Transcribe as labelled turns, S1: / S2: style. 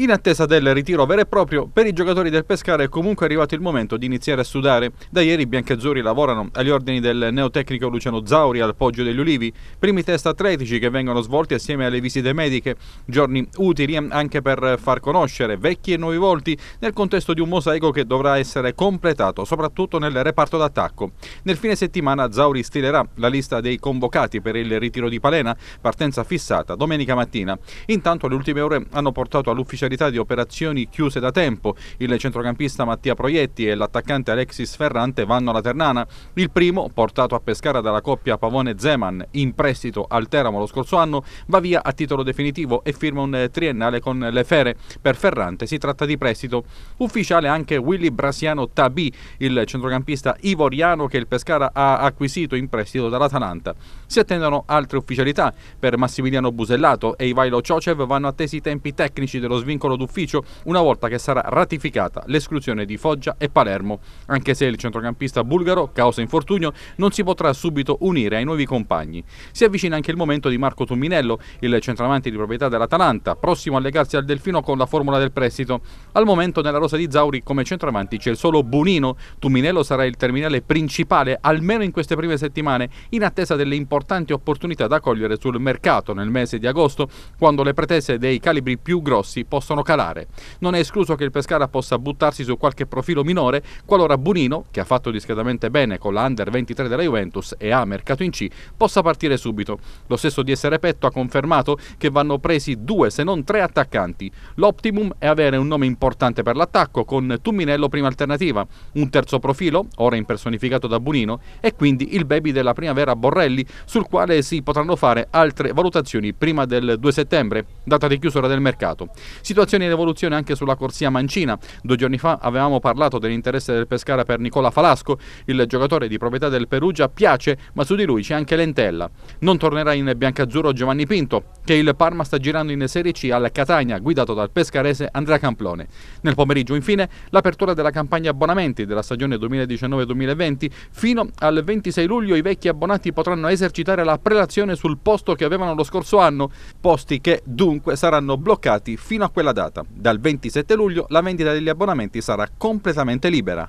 S1: In attesa del ritiro vero e proprio, per i giocatori del Pescara è comunque arrivato il momento di iniziare a sudare. Da ieri i biancazzurri lavorano agli ordini del neotecnico Luciano Zauri al Poggio degli Ulivi, primi test atletici che vengono svolti assieme alle visite mediche, giorni utili anche per far conoscere vecchi e nuovi volti nel contesto di un mosaico che dovrà essere completato, soprattutto nel reparto d'attacco. Nel fine settimana Zauri stilerà la lista dei convocati per il ritiro di Palena, partenza fissata domenica mattina. Intanto le ultime ore hanno portato all'ufficialità verità di operazioni chiuse da tempo. Il centrocampista Mattia Proietti e l'attaccante Alexis Ferrante vanno alla Ternana. Il primo, portato a Pescara dalla coppia Pavone-Zeman in prestito al Teramo lo scorso anno, va via a titolo definitivo e firma un eh, triennale con le Fere. Per Ferrante si tratta di prestito. Ufficiale anche Willy Brasiano Tabi, il centrocampista ivoriano che il Pescara ha acquisito in prestito dall'Atalanta. Si attendono altre ufficialità. Per Massimiliano Busellato e Ivailo Ciocev vanno attesi i tempi tecnici dello sviluppo vincolo d'ufficio una volta che sarà ratificata l'esclusione di Foggia e Palermo, anche se il centrocampista bulgaro, causa infortunio, non si potrà subito unire ai nuovi compagni. Si avvicina anche il momento di Marco Tumminello, il centravanti di proprietà dell'Atalanta, prossimo a legarsi al Delfino con la formula del prestito. Al momento nella rosa di Zauri come centravanti c'è il solo Bunino. Tumminello sarà il terminale principale almeno in queste prime settimane, in attesa delle importanti opportunità da cogliere sul mercato nel mese di agosto, quando le pretese dei calibri più grossi possono possono calare. Non è escluso che il Pescara possa buttarsi su qualche profilo minore qualora Bunino, che ha fatto discretamente bene con la Under 23 della Juventus e ha mercato in C, possa partire subito. Lo stesso DS Repetto ha confermato che vanno presi due se non tre attaccanti. L'optimum è avere un nome importante per l'attacco con Tumminello prima alternativa, un terzo profilo, ora impersonificato da Bunino, e quindi il baby della primavera Borrelli sul quale si potranno fare altre valutazioni prima del 2 settembre, data di chiusura del mercato. Si Situazione in evoluzione anche sulla corsia mancina. Due giorni fa avevamo parlato dell'interesse del Pescara per Nicola Falasco, il giocatore di proprietà del Perugia piace, ma su di lui c'è anche Lentella. Non tornerà in biancazzurro Giovanni Pinto, che il Parma sta girando in Serie C al Catania, guidato dal pescarese Andrea Camplone. Nel pomeriggio, infine, l'apertura della campagna abbonamenti della stagione 2019-2020. Fino al 26 luglio i vecchi abbonati potranno esercitare la prelazione sul posto che avevano lo scorso anno, posti che dunque saranno bloccati fino a quel quella data. Dal 27 luglio la vendita degli abbonamenti sarà completamente libera.